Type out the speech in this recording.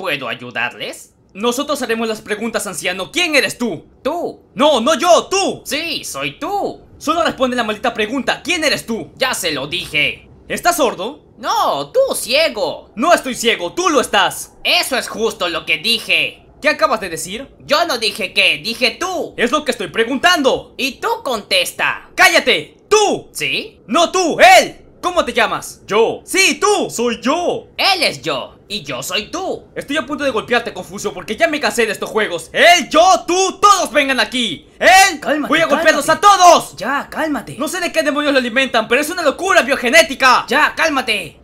¿Puedo ayudarles? Nosotros haremos las preguntas, anciano. ¿Quién eres tú? Tú. No, no yo, tú. Sí, soy tú. Solo responde la maldita pregunta. ¿Quién eres tú? Ya se lo dije. ¿Estás sordo? No, tú ciego. No estoy ciego, tú lo estás. Eso es justo lo que dije. ¿Qué acabas de decir? Yo no dije qué, dije tú. Es lo que estoy preguntando. Y tú contesta. Cállate. Tú. ¿Sí? No tú, él. ¿Cómo te llamas? Yo. Sí, tú. Soy yo. Él es yo. Y yo soy tú Estoy a punto de golpearte, Confuso, porque ya me cansé de estos juegos Él, yo, tú, todos vengan aquí Él, cálmate, voy a golpearlos a todos Ya, cálmate No sé de qué demonios lo alimentan, pero es una locura biogenética Ya, cálmate